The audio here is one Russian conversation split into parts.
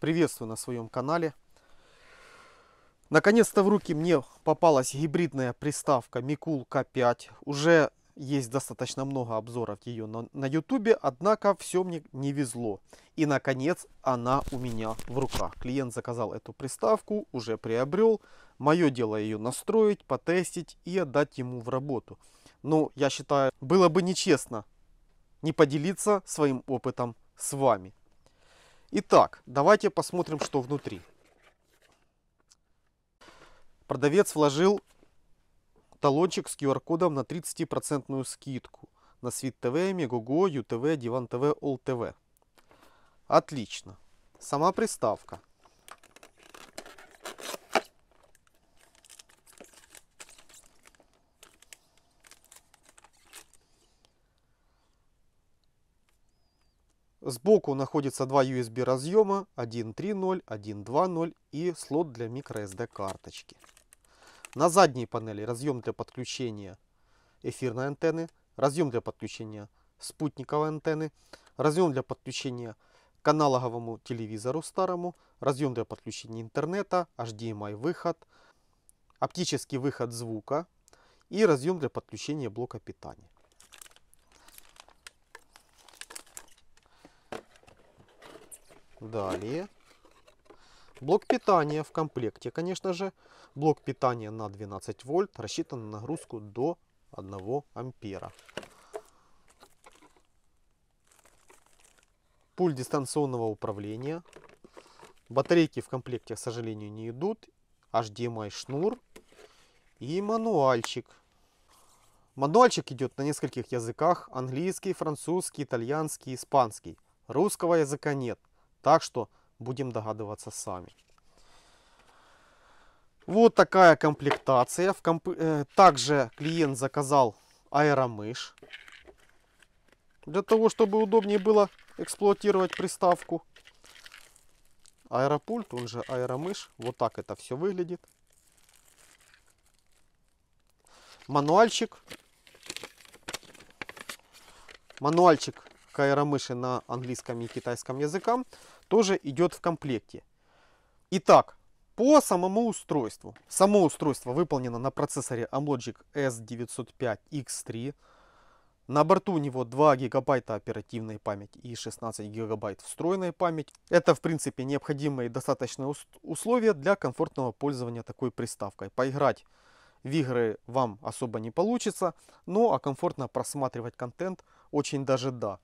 Приветствую на своем канале. Наконец-то в руки мне попалась гибридная приставка Mikul K5. Уже есть достаточно много обзоров ее на ютубе, однако все мне не везло. И наконец она у меня в руках. Клиент заказал эту приставку, уже приобрел. Мое дело ее настроить, потестить и отдать ему в работу. Но я считаю, было бы нечестно не поделиться своим опытом с вами. Итак, давайте посмотрим, что внутри. Продавец вложил талончик с QR-кодом на 30% скидку на Свит ТВ, Мегого, ЮТВ, Диван ТВ, Ол ТВ. Отлично. Сама приставка Сбоку находится два USB разъема 1.3.0, 1.2.0 и слот для microSD карточки. На задней панели разъем для подключения эфирной антенны, разъем для подключения спутниковой антенны, разъем для подключения к аналоговому телевизору старому, разъем для подключения интернета, HDMI выход, оптический выход звука и разъем для подключения блока питания. Далее. Блок питания в комплекте, конечно же. Блок питания на 12 вольт рассчитан на нагрузку до 1 ампера. Пульт дистанционного управления. Батарейки в комплекте, к сожалению, не идут. HDMI шнур и мануальчик. Мануальчик идет на нескольких языках. Английский, французский, итальянский, испанский. Русского языка нет. Так что будем догадываться сами. Вот такая комплектация. Э, также клиент заказал аэромыш. Для того, чтобы удобнее было эксплуатировать приставку. Аэропульт, он же аэромыш. Вот так это все выглядит. Мануальчик. Мануальчик аэромыши на английском и китайском языкам тоже идет в комплекте. Итак, по самому устройству. Само устройство выполнено на процессоре Amlogic S905X3. На борту у него 2 гигабайта оперативной памяти и 16 гигабайт встроенной памяти. Это, в принципе, необходимые достаточные условия для комфортного пользования такой приставкой. Поиграть в игры вам особо не получится, но а комфортно просматривать контент очень даже да.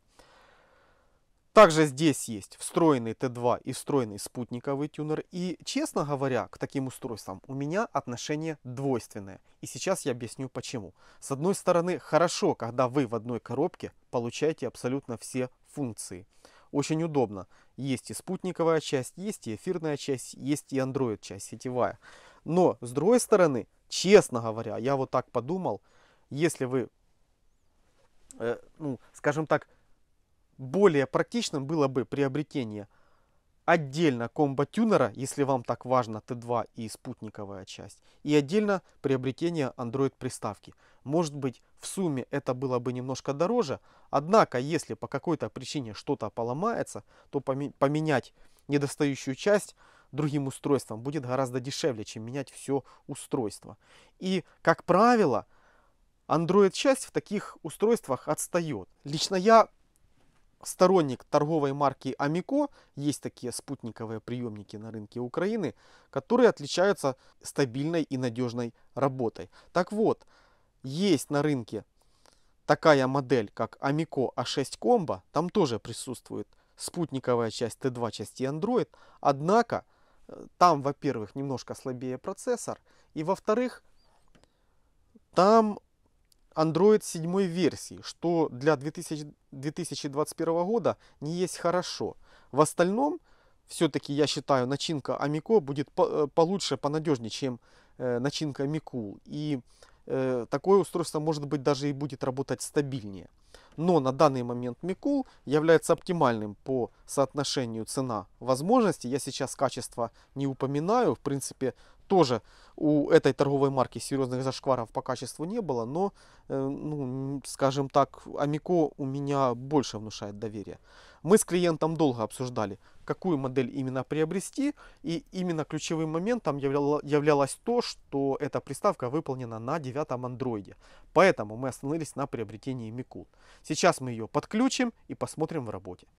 Также здесь есть встроенный Т2 и встроенный спутниковый тюнер. И, честно говоря, к таким устройствам у меня отношение двойственное. И сейчас я объясню почему. С одной стороны, хорошо, когда вы в одной коробке получаете абсолютно все функции. Очень удобно. Есть и спутниковая часть, есть и эфирная часть, есть и Android часть сетевая. Но, с другой стороны, честно говоря, я вот так подумал, если вы, э, ну, скажем так, более практичным было бы приобретение отдельно комбо-тюнера, если вам так важно Т2 и спутниковая часть, и отдельно приобретение Android-приставки. Может быть, в сумме это было бы немножко дороже, однако, если по какой-то причине что-то поломается, то поменять недостающую часть другим устройством будет гораздо дешевле, чем менять все устройство. И, как правило, Android-часть в таких устройствах отстает. Лично я сторонник торговой марки Амико, есть такие спутниковые приемники на рынке Украины, которые отличаются стабильной и надежной работой. Так вот, есть на рынке такая модель, как Амико A6 а Combo, там тоже присутствует спутниковая часть Т2 части Android, однако э, там, во-первых, немножко слабее процессор, и во-вторых, там Android 7 версии, что для 2000, 2021 года не есть хорошо. В остальном, все-таки я считаю, начинка Amico будет по э, получше, понадежнее, чем э, начинка Mikul. И э, такое устройство, может быть, даже и будет работать стабильнее. Но на данный момент Mikul является оптимальным по соотношению цена-возможности. Я сейчас качество не упоминаю. В принципе, тоже у этой торговой марки серьезных зашкваров по качеству не было, но, э, ну, скажем так, Амико у меня больше внушает доверие. Мы с клиентом долго обсуждали, какую модель именно приобрести, и именно ключевым моментом являло, являлось то, что эта приставка выполнена на девятом андроиде. Поэтому мы остановились на приобретении Мику. Сейчас мы ее подключим и посмотрим в работе.